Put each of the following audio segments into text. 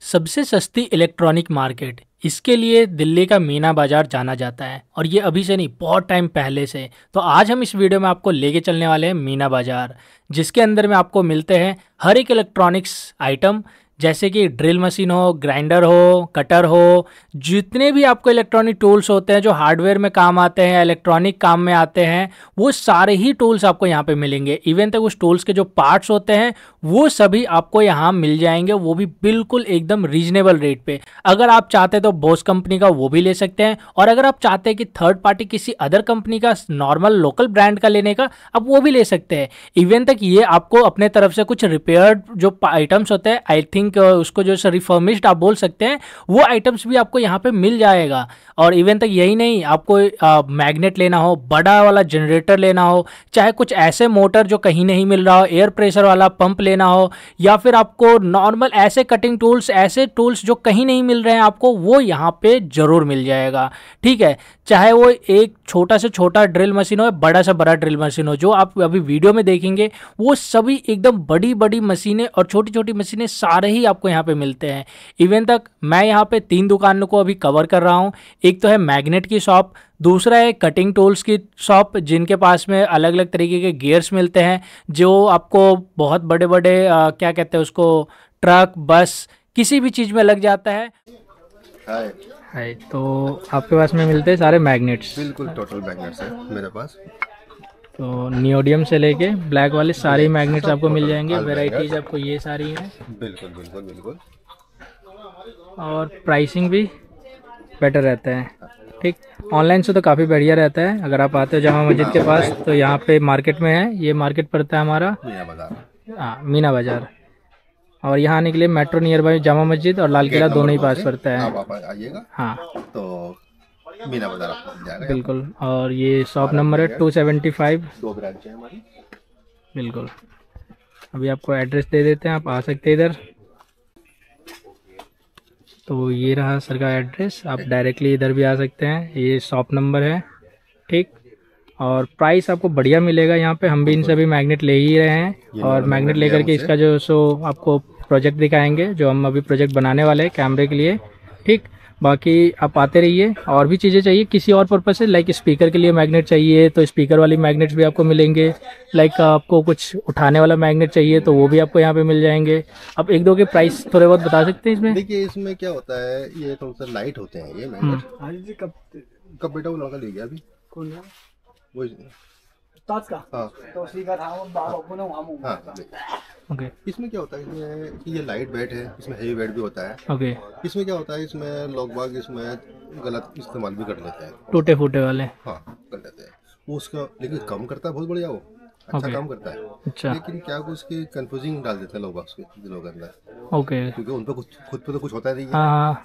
सबसे सस्ती electronic market इसके लिए दिल्ली का मीना बाजार जाना जाता है और ये अभी से नहीं बहुत टाइम पहले से तो आज हम इस वीडियो में आपको लेके चलने वाले हैं मीना बाजार जिसके अंदर में आपको मिलते हैं हर एक इलेक्ट्रॉनिक्स आइटम जैसे कि ड्रिल मशीन हो ग्राइंडर हो कटर हो जितने भी आपको इलेक्ट्रॉनिक टूल्स होते हैं जो हार्डवेयर में काम आते हैं इलेक्ट्रॉनिक काम में आते हैं वो सारे ही टूल्स आपको यहाँ पे मिलेंगे इवन तक तो उस टूल्स के जो पार्ट्स होते हैं वो सभी आपको यहाँ मिल जाएंगे वो भी बिल्कुल एकदम रीजनेबल रेट पे अगर आप चाहते तो बोस कंपनी का वो भी ले सकते हैं और अगर आप चाहते हैं कि थर्ड पार्टी किसी अदर कंपनी का नॉर्मल लोकल ब्रांड का लेने का आप वो भी ले सकते हैं इवन तक ये आपको अपने तरफ से कुछ रिपेयर जो आइटम्स होते हैं आई थिंक थिंक उसको जो है रिफर्मिश्ड आप बोल सकते हैं वो आइटम्स भी आपको यहाँ पे मिल जाएगा और इवन तक यही नहीं आपको मैग्नेट लेना हो बड़ा वाला जनरेटर लेना हो चाहे कुछ ऐसे मोटर जो कहीं नहीं मिल रहा हो एयर प्रेशर वाला पंप लेना हो या फिर आपको नॉर्मल ऐसे कटिंग टूल्स ऐसे टूल्स जो कहीं नहीं मिल रहे हैं आपको वो यहाँ पर ज़रूर मिल जाएगा ठीक है चाहे वो एक छोटा से छोटा ड्रिल मशीन हो या बड़ा से बड़ा ड्रिल मशीन हो जो आप अभी वीडियो में देखेंगे वो सभी एकदम बड़ी बड़ी मशीनें और छोटी छोटी मशीनें सारे ही आपको यहाँ पे मिलते हैं इवन तक मैं यहाँ पे तीन दुकानों को अभी कवर कर रहा हूँ एक तो है मैग्नेट की शॉप दूसरा है कटिंग टूल्स की शॉप जिनके पास में अलग अलग तरीके के गियर्स मिलते हैं जो आपको बहुत बड़े बड़े आ, क्या कहते हैं उसको ट्रक बस किसी भी चीज़ में लग जाता है हाय तो आपके पास में मिलते हैं सारे मैग्नेट्स बिल्कुल टोटल मैग्नेट्स है मेरे पास तो नियोडियम से लेके ब्लैक वाले सारे मैग्नेट्स आपको मिल जाएंगे वेराइटीज आपको ये सारी हैं बिल्कुल बिल्कुल बिल्कुल और प्राइसिंग भी बेटर रहता है ठीक ऑनलाइन से तो काफ़ी बढ़िया रहता है अगर आप आते हो जामा मस्जिद के पास तो यहाँ पे मार्केट में है ये मार्केट पड़ता है हमारा हाँ मीना बाजार और यहाँ आने के लिए मेट्रो नियर बाई जामा मस्जिद और लाल किला दोनों ही पास पड़ता है हाँ तो मीना बाजार बिल्कुल और ये शॉप नंबर है टू सेवेंटी फाइव दो ब्रांच है हमारी बिल्कुल अभी आपको एड्रेस दे देते हैं आप आ सकते हैं इधर तो ये रहा सर का एड्रेस आप डायरेक्टली इधर भी आ सकते हैं ये शॉप नंबर है ठीक और प्राइस आपको बढ़िया मिलेगा यहाँ पे हम भी इनसे अभी मैग्नेट ले ही रहे हैं और मैग्नेट लेकर के इसका जो सो आपको प्रोजेक्ट दिखाएंगे जो हम अभी प्रोजेक्ट बनाने वाले हैं कैमरे के लिए ठीक बाकी आप आते रहिए और भी चीज़ें चाहिए किसी और पर्पज से लाइक स्पीकर के लिए मैग्नेट चाहिए तो स्पीकर वाली मैग्नेट्स भी आपको मिलेंगे लाइक आपको कुछ उठाने वाला मैग्नेट चाहिए तो वो भी आपको यहाँ पे मिल जाएंगे अब एक दो के प्राइस थोड़े बहुत बता सकते हैं इसमें देखिए इसमें क्या होता है ये थोड़ा सा लाइट होते हैं ये मैग्नेट हम्म। हाँ कब बेटा वो लड़का ले गया अभी कौन हाँ। तो हाँ, इसमें क्या होता है इसमें कि ये लाइट वेट है इसमें हेवी वेट भी होता है ओके इसमें क्या होता है इसमें लोग बाग इसमें गलत इस्तेमाल भी कर लेते हैं टूटे फूटे वाले हाँ कर लेते हैं वो उसका लेकिन कम करता है बहुत बढ़िया वो अच्छा काम करता है अच्छा लेकिन क्या कुछ उसके कंफ्यूजिंग डाल देते हैं लोग उसके दिलों के अंदर ओके क्योंकि उन पर कुछ खुद पे तो कुछ होता नहीं है हाँ।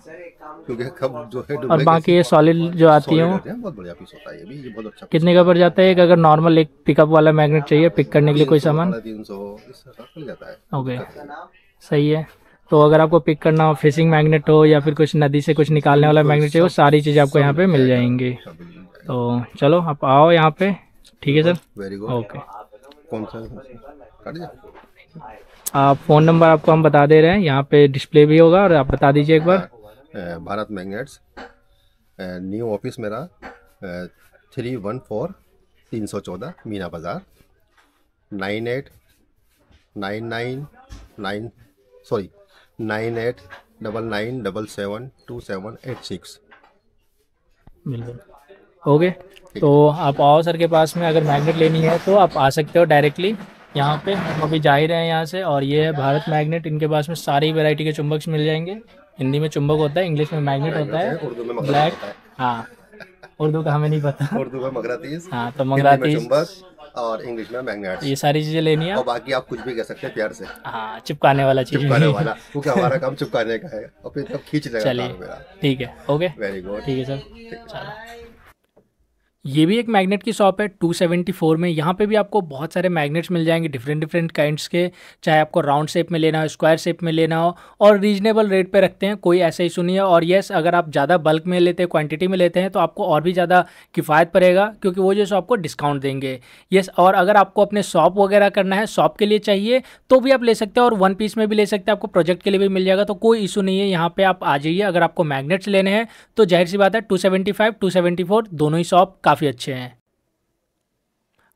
क्योंकि कब जो है और बाकी ये सॉलिड जो आती है बहुत बढ़िया पीस होता है ये भी ये बहुत अच्छा कितने का पड़ जाता है अगर नॉर्मल एक पिकअप वाला मैग्नेट चाहिए पिक करने के लिए कोई सामान तीन सौ ओके सही है तो अगर आपको पिक करना हो फिशिंग मैग्नेट हो या फिर कुछ नदी से कुछ निकालने वाला मैग्नेट चाहिए वो सारी चीज़ें आपको यहाँ पे मिल जाएंगी तो चलो आप आओ यहाँ पे ठीक है सर वेरी गुड ओके कौन सा आप फ़ोन नंबर आपको हम बता दे रहे हैं यहाँ पे डिस्प्ले भी होगा और आप बता दीजिए एक बार भारत मैग्नेट्स न्यू ऑफिस मेरा थ्री वन फोर तीन सौ चौदह Meena Bazaar nine eight nine nine nine sorry nine eight double nine double seven two seven eight six बिल्कुल ओके तो आप आओ सर के पास में अगर मैग्नेट लेनी है तो आप आ सकते हो डायरेक्टली यहाँ पे हम अभी जा ही रहे हैं यहाँ से और ये है भारत मैग्नेट इनके पास में सारी वैरायटी के चुंबक्स मिल जाएंगे हिंदी में चुंबक होता है इंग्लिश में मैग्नेट होता है उर्दू में ब्लैक हाँ उर्दू का हमें नहीं पता उर्दू में मगरातीस हाँ तो मगरातीस और इंग्लिश में मैग्नेट ये सारी चीजें लेनी है और बाकी आप कुछ भी कह सकते हैं प्यार से हाँ चिपकाने वाला चीज चिपकाने वाला क्योंकि हमारा काम चिपकाने का है और फिर खींच लेगा ठीक है ओके वेरी गुड ठीक है सर चलो ये भी एक मैग्नेट की शॉप है 274 में यहाँ पे भी आपको बहुत सारे मैग्नेट्स मिल जाएंगे डिफरेंट डिफरेंट काइंड्स के चाहे आपको राउंड शेप में लेना हो स्क्वायर शेप में लेना हो और रीजनेबल रेट पे रखते हैं कोई ऐसा इशू नहीं है और येस अगर आप ज़्यादा बल्क में लेते हैं क्वांटिटी में लेते हैं तो आपको और भी ज़्यादा किफ़ायत पड़ेगा क्योंकि वो जो आपको डिस्काउंट देंगे येस और अगर आपको अपने शॉप वगैरह करना है शॉप के लिए चाहिए तो भी आप ले सकते हैं और वन पीस में भी ले सकते हैं आपको प्रोजेक्ट के लिए भी मिल जाएगा तो कोई इशू नहीं है यहाँ पर आप आ जाइए अगर आपको मैगनेट्स लेने हैं तो जाहिर सी बात है टू सेवेंटी दोनों ही शॉप काफ़ी अच्छे हैं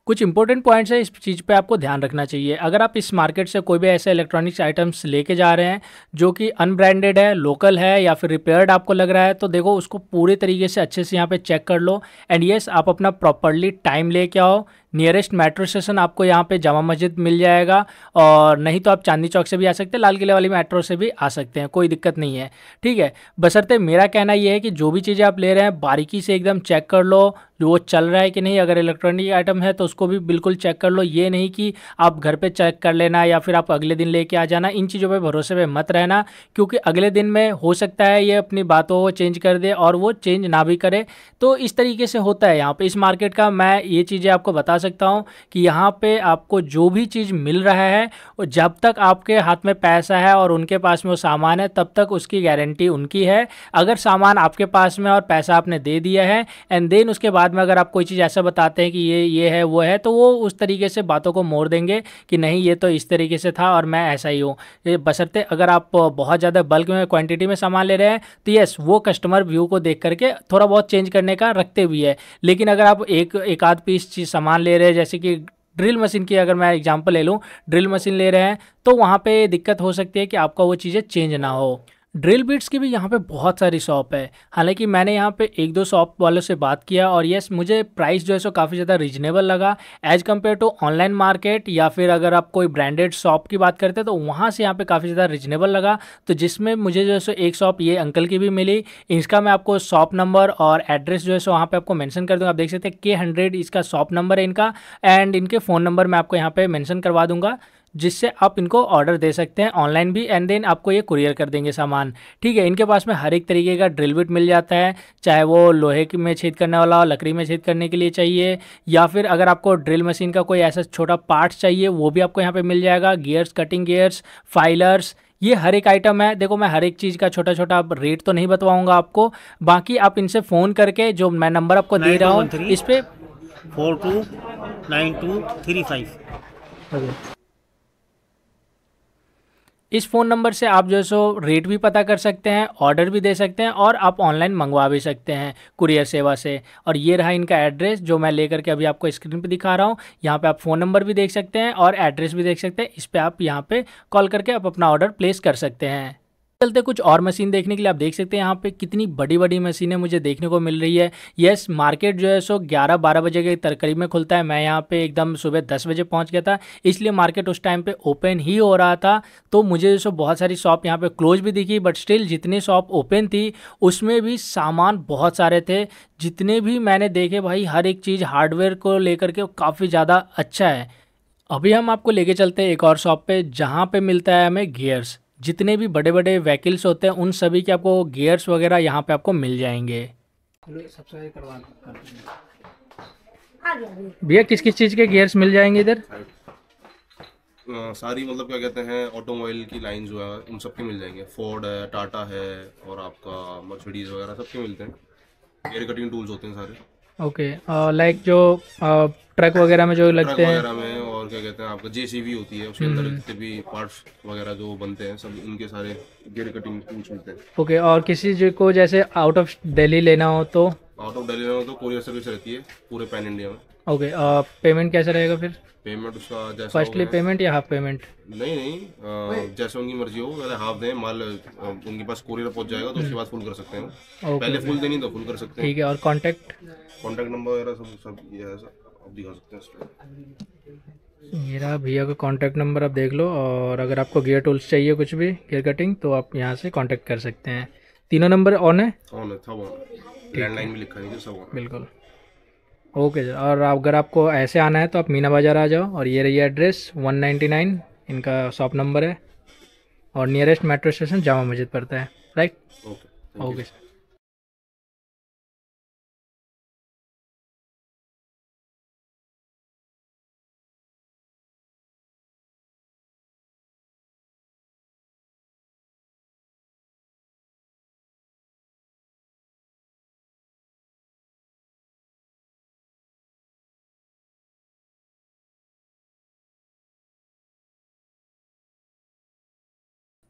कुछ इंपॉर्टेंट पॉइंट्स हैं इस चीज़ पे आपको ध्यान रखना चाहिए अगर आप इस मार्केट से कोई भी ऐसे इलेक्ट्रॉनिक्स आइटम्स लेके जा रहे हैं जो कि अनब्रांडेड है लोकल है या फिर रिपेयर्ड आपको लग रहा है तो देखो उसको पूरे तरीके से अच्छे से यहाँ पे चेक कर लो एंड येस yes, आप अपना प्रॉपरली टाइम लेके आओ नियरेस्ट मेट्रो स्टेशन आपको यहाँ पे जामा मस्जिद मिल जाएगा और नहीं तो आप चांदनी चौक से भी आ सकते हैं लाल किले वाली मेट्रो से भी आ सकते हैं कोई दिक्कत नहीं है ठीक है बसरते मेरा कहना यह है कि जो भी चीज़ें आप ले रहे हैं बारीकी से एकदम चेक कर लो वो चल रहा है कि नहीं अगर इलेक्ट्रॉनिक आइटम है तो उसको भी बिल्कुल चेक कर लो ये नहीं कि आप घर पे चेक कर लेना या फिर आप अगले दिन लेके आ जाना इन चीज़ों पे भरोसे पे मत रहना क्योंकि अगले दिन में हो सकता है ये अपनी बातों को चेंज कर दे और वो चेंज ना भी करे तो इस तरीके से होता है यहाँ पर इस मार्केट का मैं ये चीज़ें आपको बता बता सकता हूँ कि यहाँ पे आपको जो भी चीज़ मिल रहा है और जब तक आपके हाथ में पैसा है और उनके पास में वो सामान है तब तक उसकी गारंटी उनकी है अगर सामान आपके पास में और पैसा आपने दे दिया है एंड देन उसके बाद में अगर आप कोई चीज़ ऐसा बताते हैं कि ये ये है वो है तो वो उस तरीके से बातों को मोड़ देंगे कि नहीं ये तो इस तरीके से था और मैं ऐसा ही हूँ बसरते अगर आप बहुत ज़्यादा बल्क में क्वांटिटी में सामान ले रहे हैं तो येस वो कस्टमर व्यू को देख करके थोड़ा बहुत चेंज करने का रखते भी है लेकिन अगर आप एक एक आध पीस चीज़ सामान ले रहे हैं जैसे कि ड्रिल मशीन की अगर मैं एग्जांपल ले लूँ ड्रिल मशीन ले रहे हैं तो वहाँ पे दिक्कत हो सकती है कि आपका वो चीज़ें चेंज ना हो ड्रिल बीट्स की भी यहाँ पे बहुत सारी शॉप है हालांकि मैंने यहाँ पे एक दो शॉप वालों से बात किया और यस मुझे प्राइस जो है सो काफ़ी ज़्यादा रिजनेबल लगा as compare to online market या फिर अगर आप कोई ब्रांडेड शॉप की बात करते हैं तो वहाँ से यहाँ पे काफ़ी ज़्यादा रिजनेबल लगा तो जिसमें मुझे जो है सो एक शॉप ये अंकल की भी मिली इसका मैं आपको शॉप नंबर और एड्रेस जो है सो वहाँ पर आपको मैंशन कर दूँगा आप देख सकते हैं के हंड्रेड इसका शॉप नंबर है इनका एंड इनके फ़ोन नंबर मैं आपको यहाँ पर मैंशन करवा दूँगा जिससे आप इनको ऑर्डर दे सकते हैं ऑनलाइन भी एंड देन आपको ये कुरियर कर देंगे सामान ठीक है इनके पास में हर एक तरीके का ड्रिल बिट मिल जाता है चाहे वो लोहे में छेद करने वाला हो लकड़ी में छेद करने के लिए चाहिए या फिर अगर आपको ड्रिल मशीन का कोई ऐसा छोटा पार्ट चाहिए वो भी आपको यहाँ पर मिल जाएगा गियर्स कटिंग गियर्स फाइलर्स ये हर एक आइटम है देखो मैं हर एक चीज़ का छोटा छोटा आप रेट तो नहीं बतवाऊंगा आपको बाकी आप इनसे फ़ोन करके जो मैं नंबर आपको दे रहा हूँ इस पर four two nine two three five इस फ़ोन नंबर से आप जो है सो रेट भी पता कर सकते हैं ऑर्डर भी दे सकते हैं और आप ऑनलाइन मंगवा भी सकते हैं कुरियर सेवा से और ये रहा इनका एड्रेस जो मैं लेकर के अभी आपको स्क्रीन पे दिखा रहा हूँ यहाँ पे आप फ़ोन नंबर भी देख सकते हैं और एड्रेस भी देख सकते हैं इस पर आप यहाँ पर कॉल करके आप अपना ऑर्डर प्लेस कर सकते हैं चलते कुछ और मशीन देखने के लिए आप देख सकते हैं यहाँ पे कितनी बड़ी बड़ी मशीनें मुझे देखने को मिल रही है येस मार्केट जो है सो 11 12 बजे के तरकरी में खुलता है मैं यहाँ पे एकदम सुबह 10 बजे पहुँच गया था इसलिए मार्केट उस टाइम पे ओपन ही हो रहा था तो मुझे जो सो बहुत सारी शॉप यहाँ पे क्लोज भी दिखी बट स्टिल जितनी शॉप ओपन थी उसमें भी सामान बहुत सारे थे जितने भी मैंने देखे भाई हर एक चीज़ हार्डवेयर को लेकर के काफ़ी ज़्यादा अच्छा है अभी हम आपको लेके चलते हैं एक और शॉप पे जहाँ पे मिलता है हमें गियर्स जितने भी बड़े बड़े व्हीकल्स होते हैं उन सभी के आपको गियर्स वगैरह यहाँ पे आपको मिल जाएंगे भैया किस किस चीज़ के गियर्स मिल जाएंगे इधर सारी मतलब क्या कहते हैं ऑटोमोबाइल की लाइन जो है उन सबके मिल जाएंगे फोर्ड है टाटा है और आपका मर्सिडीज वगैरह सबके मिलते हैं हेयर कटिंग टूल्स होते हैं सारे ओके लाइक जो ट्रक वगैरह में जो लगते हैं में और क्या कहते हैं आपका जेसीबी होती है उसके अंदर हम्म। जितने भी पार्ट्स वगैरह जो बनते हैं सब उनके सारे गियर कटिंग टूल्स मिलते हैं ओके okay, और किसी को जैसे आउट ऑफ दिल्ली लेना हो तो आउट ऑफ दिल्ली लेना हो तो कोरियर सर्विस रहती है पूरे पैन इंडिया में ओके पेमेंट कैसे रहेगा फिर पेमेंट उसका जैसा फर्स्टली पेमेंट या हाफ पेमेंट नहीं नहीं uh, जैसे उनकी मर्जी हो अगर हाफ दें माल uh, उनके पास कोरियर पहुंच जाएगा तो उसके हम्म। बाद फुल कर सकते हैं पहले फुल देनी तो फुल कर सकते हैं ठीक है और कांटेक्ट कांटेक्ट नंबर वगैरह सब सब ये है आप दिखा सकते हैं मेरा भैया का कांटेक्ट नंबर आप देख लो और अगर आपको गियर टूल्स चाहिए कुछ भी गियर कटिंग तो आप यहाँ से कांटेक्ट कर सकते हैं तीनों नंबर ऑन है ऑन है सब ऑन लैंडलाइन में लिखा है सब ऑन बिल्कुल ओके सर और अगर आपको ऐसे आना है तो आप मीना बाज़ार आ जाओ और ये रही एड्रेस 199 इनका शॉप नंबर है और nearest metro station Jama Masjid पड़ता है राइट ओके ओके सर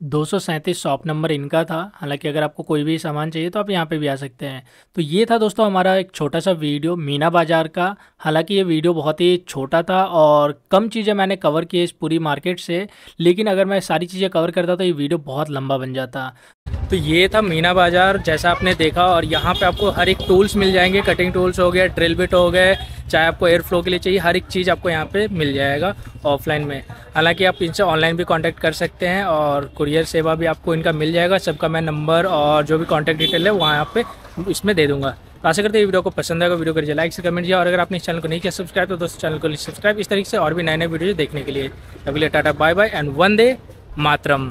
दो शॉप नंबर इनका था हालांकि अगर आपको कोई भी सामान चाहिए तो आप यहाँ पे भी आ सकते हैं तो ये था दोस्तों हमारा एक छोटा सा वीडियो मीना बाज़ार का हालांकि ये वीडियो बहुत ही छोटा था और कम चीज़ें मैंने कवर की इस पूरी मार्केट से लेकिन अगर मैं सारी चीज़ें कवर करता तो ये वीडियो बहुत लंबा बन जाता तो ये था मीना बाज़ार जैसा आपने देखा और यहाँ पे आपको हर एक टूल्स मिल जाएंगे कटिंग टूल्स हो गए ड्रिल बिट हो गए चाहे आपको एयर फ्लो के लिए चाहिए हर एक चीज़ आपको यहाँ पे मिल जाएगा ऑफलाइन में हालांकि आप इनसे ऑनलाइन भी कांटेक्ट कर सकते हैं और कुरियर सेवा भी आपको इनका मिल जाएगा सबका मैं नंबर और जो भी कॉन्टैक्ट डिटेल है वहाँ यहाँ पे इसमें दे दूँगा तो आशा करते हैं वीडियो को पसंद आएगा वीडियो करिए लाइक से कमेंट किया और अगर आपने इस चैनल को नहीं किया सब्सक्राइब तो दोस्तों चैनल को सब्सक्राइब इस तरीके से और भी नए नए वीडियो देखने के लिए अगले tata bye bye and Vande Mataram